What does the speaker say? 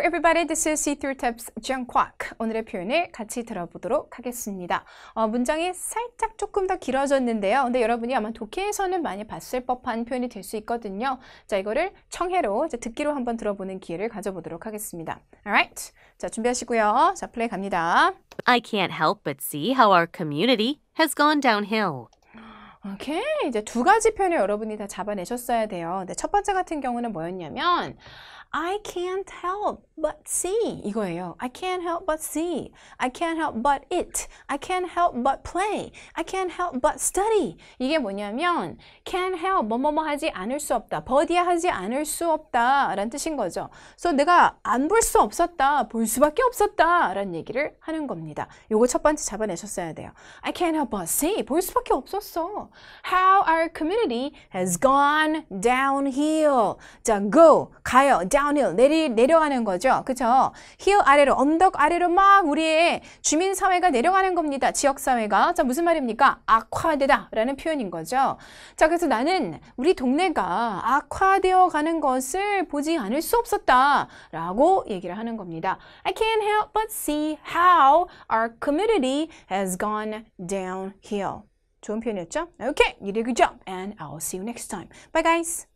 e v e r y b o d y this is See-Through Tips Jiang Kwak. 오늘의 표현을 같이 들어보도록 하겠습니다. 어, 문장이 살짝 조금 더 길어졌는데요. 근데 여러분이 아마 독해에서는 많이 봤을 법한 표현이 될 수 있거든요. 자, 이거를 청해로 이제 듣기로 한번 들어보는 기회를 가져보도록 하겠습니다. Alright, 자 준비하시고요. 자, 플레이 갑니다. I can't help but see how our community has gone downhill. 오케이. 이제 두 가지 표현을 여러분이 다 잡아내셨어야 돼요. 근데 첫 번째 같은 경우는 뭐였냐면 I can't help but see 이거예요. I can't help but see. I can't help but it. I can't help but play. I can't help but study. 이게 뭐냐면 can't help 뭐 뭐 뭐 하지 않을 수 없다. 버디야 하지 않을 수 없다 라는 뜻인 거죠. 그래 내가 안 볼 수 없었다. 볼 수밖에 없었다 라는 얘기를 하는 겁니다. 요거 첫 번째 잡아내셨어야 돼요. I can't help but see. 볼 수밖에 없었어. How our community has gone downhill. 자, go. 가요. down downhill 내리 내려가는 거죠. 그렇죠? hill 아래로 언덕 아래로 막 우리의 주민 사회가 내려가는 겁니다. 지역 사회가. 자, 무슨 말입니까? 악화되다라는 표현인 거죠. 자, 그래서 나는 우리 동네가 악화되어 가는 것을 보지 않을 수 없었다라고 얘기를 하는 겁니다. I can't help but see how our community has gone downhill. 좋은 표현이었죠? 오케이, 이리 그죠? And I'll see you next time. Bye guys.